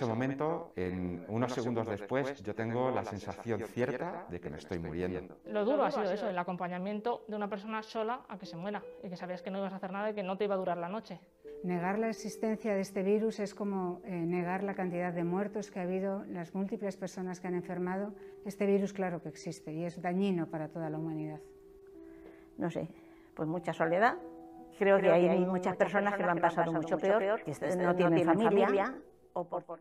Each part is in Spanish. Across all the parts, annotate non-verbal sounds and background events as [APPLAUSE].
ese momento, en unos segundos después, yo tengo la sensación cierta de que me estoy muriendo. Lo duro ha sido eso, el acompañamiento de una persona sola a que se muera y que sabías que no ibas a hacer nada y que no te iba a durar la noche. Negar la existencia de este virus es como eh, negar la cantidad de muertos que ha habido, las múltiples personas que han enfermado. Este virus claro que existe y es dañino para toda la humanidad. No sé, pues mucha soledad. Creo, que, hay, hay muchas, personas, que lo han pasado, mucho, peor, que no, tienen familia por por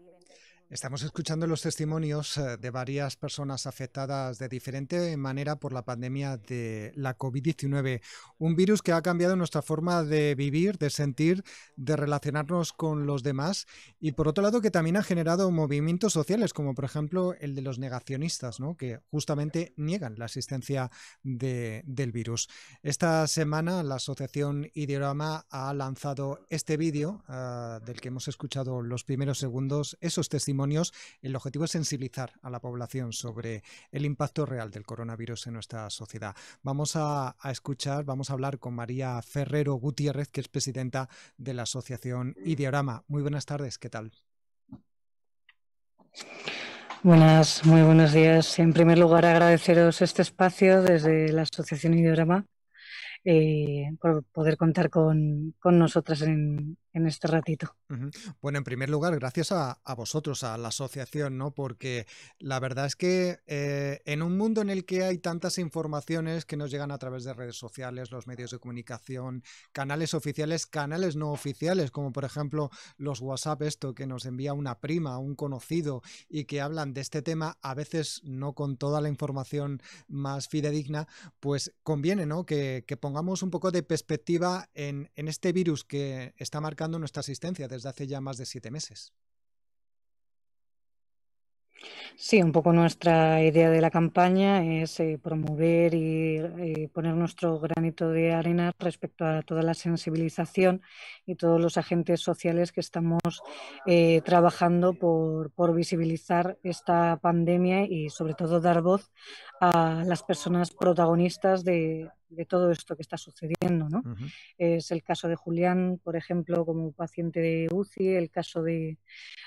Estamos escuchando los testimonios eh, de varias personas afectadas de diferente manera por la pandemia de la COVID-19, un virus que ha cambiado nuestra forma de vivir, de sentir, de relacionarnos con los demás y por otro lado que también ha generado movimientos sociales como por ejemplo el de los negacionistas, que justamente niegan la existencia del virus. Esta semana la asociación Ideorama ha lanzado este vídeo ah, del que hemos escuchado los primeros segundos, esos testimonios el objetivo es sensibilizar a la población sobre el impacto real del coronavirus en nuestra sociedad. Vamos a, escuchar, vamos a hablar con María Ferrero Gutiérrez, que es presidenta de la Asociación Ideorama. Muy buenas tardes, ¿qué tal? Buenas, muy buenos días. En primer lugar, agradeceros este espacio desde la Asociación Ideorama eh, por poder contar con, con nosotras en, en este ratito. Bueno, en primer lugar, gracias a, vosotros, a la asociación, ¿no? Porque la verdad es que eh, en un mundo en el que hay tantas informaciones que nos llegan a través de redes sociales, los medios de comunicación, canales oficiales, canales no oficiales, como por ejemplo los WhatsApp, esto que nos envía una prima, un conocido, y que hablan de este tema, a veces no con toda la información más fidedigna, pues conviene, ¿no? Que, pongamos un poco de perspectiva en este virus que está marcando nuestra asistencia desde hace ya más de siete meses. Sí, un poco nuestra idea de la campaña es eh, promover y eh, poner nuestro granito de arena respecto a toda la sensibilización y todos los agentes sociales que estamos eh, trabajando por, por, visibilizar esta pandemia y sobre todo dar voz a las personas protagonistas de, de todo esto que está sucediendo. ¿no? Es el caso de Julián, por ejemplo, como paciente de UCI, el caso de,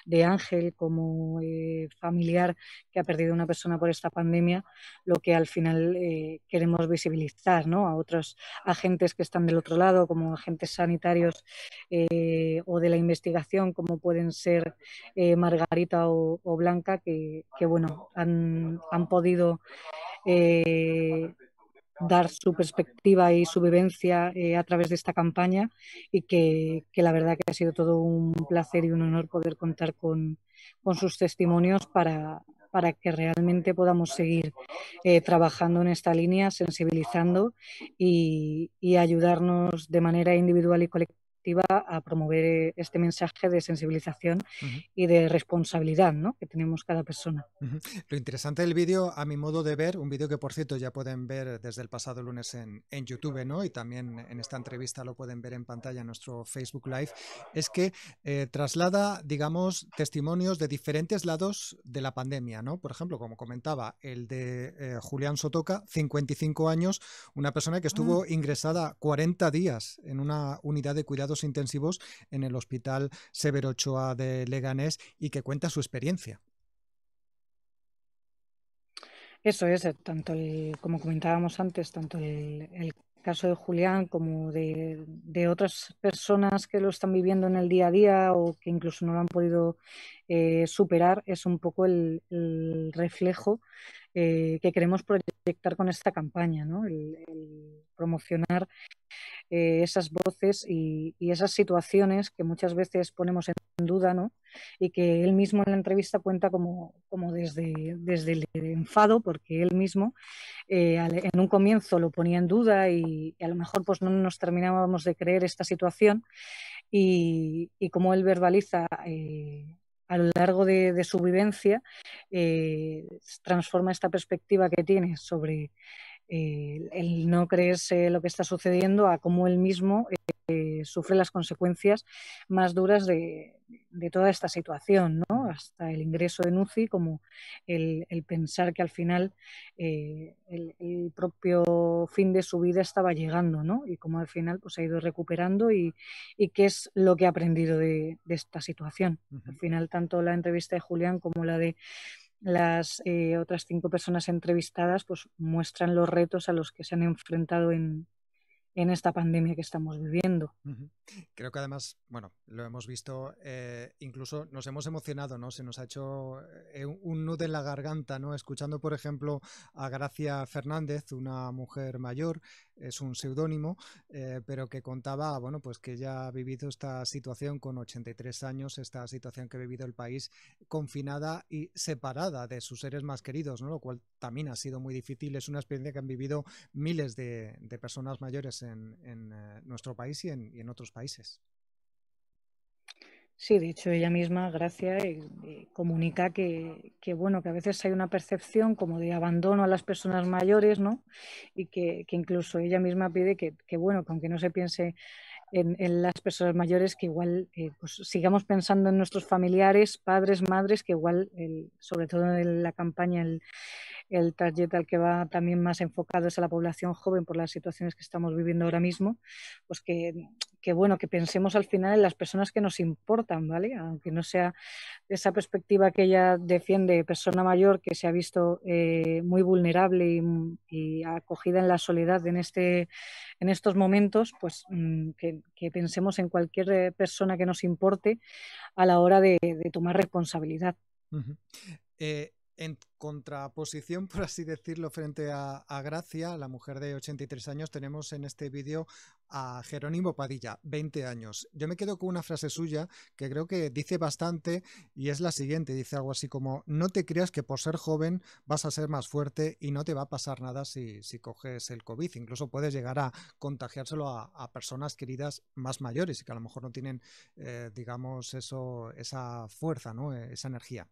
de Ángel como eh, familiar que ha perdido una persona por esta pandemia, lo que al final eh, queremos visibilizar ¿no? a otros agentes que están del otro lado, como agentes sanitarios eh, o de la investigación, como pueden ser Margarita o, Blanca, que, bueno, han, han podido dar su perspectiva y su vivencia eh, a través de esta campaña y que, la verdad que ha sido todo un placer y un honor poder contar con, sus testimonios para, para, que realmente podamos seguir eh, trabajando en esta línea, sensibilizando y ayudarnos de manera individual y colectiva a promover este mensaje de sensibilización y de responsabilidad que tenemos cada persona. Lo interesante del vídeo, a mi modo de ver, un vídeo que por cierto ya pueden ver desde el pasado lunes en, YouTube ¿no? y también en esta entrevista lo pueden ver en pantalla en nuestro Facebook Live, es que eh, traslada, digamos, testimonios de diferentes lados de la pandemia. ¿no? Por ejemplo, como comentaba, el de eh, Julián Sotoca, 55 años, una persona que estuvo ah. ingresada 40 días en una unidad de cuidado intensivos en el Hospital Severo Ochoa de Leganés y que cuenta su experiencia. Eso es, eh, tanto como comentábamos antes, tanto el, caso de Julián como de, otras personas que lo están viviendo en el día a día o que incluso no lo han podido eh, superar, es un poco el, reflejo eh, que queremos proyectar con esta campaña, ¿no? el promocionar eh, esas voces y, y, esas situaciones que muchas veces ponemos en duda, ¿no? Y que él mismo en la entrevista cuenta como, como desde, desde el enfado, porque él mismo eh, en un comienzo lo ponía en duda y, a lo mejor pues no nos terminábamos de creer esta situación y, y como él verbaliza... Eh, a lo largo de, de su vivencia, transforma esta perspectiva que tiene sobre el no creerse lo que está sucediendo a cómo él mismo eh, sufre las consecuencias más duras de, toda esta situación, ¿no? hasta el ingreso de UCI, como el, pensar que al final eh, el, propio fin de su vida estaba llegando ¿no? y cómo al final pues, ha ido recuperando y, qué es lo que ha aprendido de, esta situación. Al final, tanto la entrevista de Julián como la de las eh, otras cinco personas entrevistadas pues, muestran los retos a los que se han enfrentado en, esta pandemia que estamos viviendo. Creo que además, bueno, lo hemos visto, eh, incluso nos hemos emocionado, ¿no? Se nos ha hecho eh, un nudo en la garganta, ¿no? Escuchando, por ejemplo, a Gracia Fernández, una mujer mayor es un seudónimo, eh, pero que contaba, bueno, pues que ya ha vivido esta situación con 83 años, esta situación que ha vivido el país confinada y separada de sus seres más queridos, ¿no? Lo cual también ha sido muy difícil, es una experiencia que han vivido miles de, personas mayores en, eh, nuestro país y en otros países. Sí, de hecho ella misma, Gracia, eh, eh comunica que, bueno, que a veces hay una percepción como de abandono a las personas mayores, ¿no? Y que, incluso ella misma pide que, bueno, aunque no se piense en, las personas mayores, que igual eh, pues sigamos pensando en nuestros familiares, padres, madres, que igual, sobre todo en la campaña, el, el target al que va también más enfocado es a la población joven por las situaciones que estamos viviendo ahora mismo, pues que que, bueno, que pensemos al final en las personas que nos importan, ¿vale? Aunque no sea esa perspectiva que ella defiende, persona mayor que se ha visto eh, muy vulnerable mm, y, acogida en la soledad en, este, en estos momentos, pues mm, que, pensemos en cualquier eh, persona que nos importe a la hora de, tomar responsabilidad. Eh, en contraposición, [LAUGHS] por así decirlo, frente a, a, Gracia, la mujer de 83 años, tenemos en este vídeo a Jerónimo Padilla, 20 años. Yo me quedo con una frase suya que creo que dice bastante y es la siguiente, dice algo así como, no te creas que por ser joven vas a ser más fuerte y no te va a pasar nada si, coges el COVID, incluso puedes llegar a contagiárselo a, personas queridas más mayores y que a lo mejor no tienen, eh, digamos, eso, esa fuerza, ¿no? E, esa energía.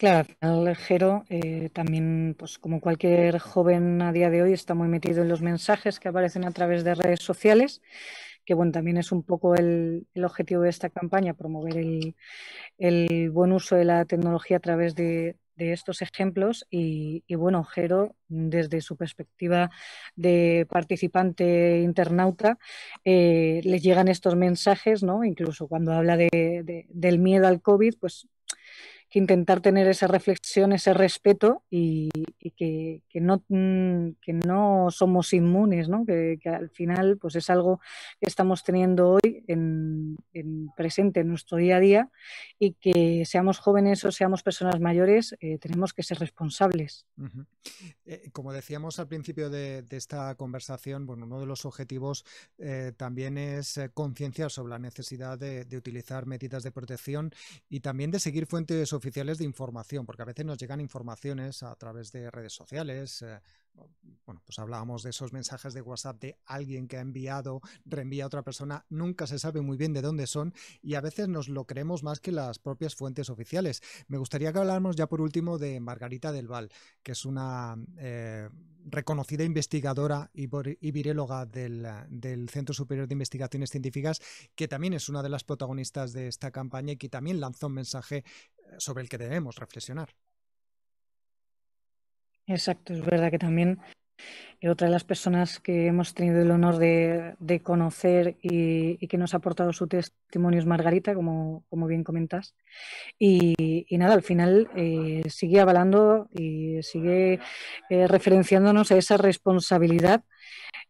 Claro, Jero eh, también, pues como cualquier joven a día de hoy, está muy metido en los mensajes que aparecen a través de redes sociales, que bueno, también es un poco el, objetivo de esta campaña, promover el, buen uso de la tecnología a través de, estos ejemplos. Y, bueno, Jero, desde su perspectiva de participante internauta, eh, le llegan estos mensajes, ¿no? Incluso cuando habla del miedo al COVID, pues que intentar tener esa reflexión, ese respeto y, que, que, no, mm, que no somos inmunes, ¿no? Que, al final pues es algo que estamos teniendo hoy en, presente en nuestro día a día y que seamos jóvenes o seamos personas mayores, eh, tenemos que ser responsables. Eh, como decíamos al principio de, esta conversación, bueno, uno de los objetivos eh, también es concienciar sobre la necesidad de, de utilizar medidas de protección y también de seguir fuentes oficiales de información, porque a veces nos llegan informaciones a través de redes sociales. Eh, bueno, pues hablábamos de esos mensajes de WhatsApp de alguien que ha enviado, reenvía a otra persona, nunca se sabe muy bien de dónde son y a veces nos lo creemos más que las propias fuentes oficiales. Me gustaría que habláramos ya por último de Margarita del Val, que es una eh, reconocida investigadora y, y del, del Centro Superior de Investigaciones Científicas, que también es una de las protagonistas de esta campaña y que también lanzó un mensaje sobre el que debemos reflexionar. Exacto, es verdad que también eh, otra de las personas que hemos tenido el honor de, conocer y, que nos ha aportado su testimonio es Margarita, como, como bien comentas. Y, nada, al final eh, sigue avalando y sigue eh, referenciándonos a esa responsabilidad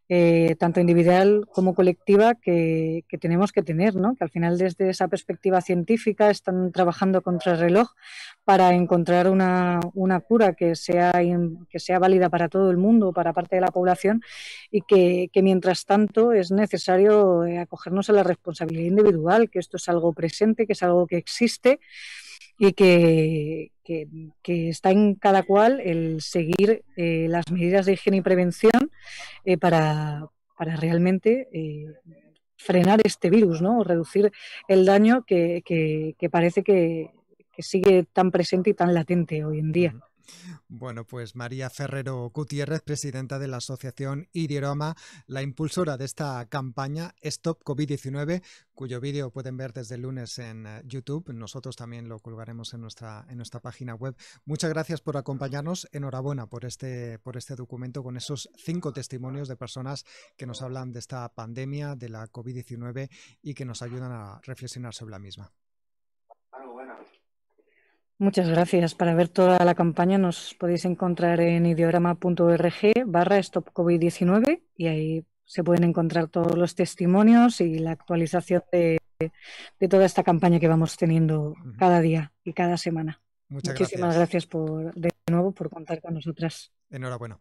eh, tanto individual como colectiva, que, tenemos que tener, que al final desde esa perspectiva científica están trabajando contra el reloj para encontrar una, cura que sea, que sea válida para todo el mundo, para parte de la población, y que, que mientras tanto es necesario eh, acogernos a la responsabilidad individual, que esto es algo presente, que es algo que existe y que, está en cada cual el seguir eh, las medidas de higiene y prevención eh, para, realmente eh, frenar este virus, ¿no? O reducir el daño que parece que, sigue tan presente y tan latente hoy en día. Bueno, pues María Ferrero Gutiérrez, presidenta de la asociación Idioroma, la impulsora de esta campaña Stop COVID-19, cuyo vídeo pueden ver desde lunes en eh, YouTube. Nosotros también lo colgaremos en nuestra, en nuestra página web. Muchas gracias por acompañarnos. Enhorabuena por este, por este documento con esos cinco testimonios de personas que nos hablan de esta pandemia, de la COVID-19 y que nos ayudan a reflexionar sobre la misma. Muchas gracias. Para ver toda la campaña nos podéis encontrar en ideograma.org barra stopcovid-19 y ahí se pueden encontrar todos los testimonios y la actualización de, toda esta campaña que vamos teniendo cada día y cada semana. Muchísimas gracias, por, de nuevo por contar con nosotras. Enhorabuena.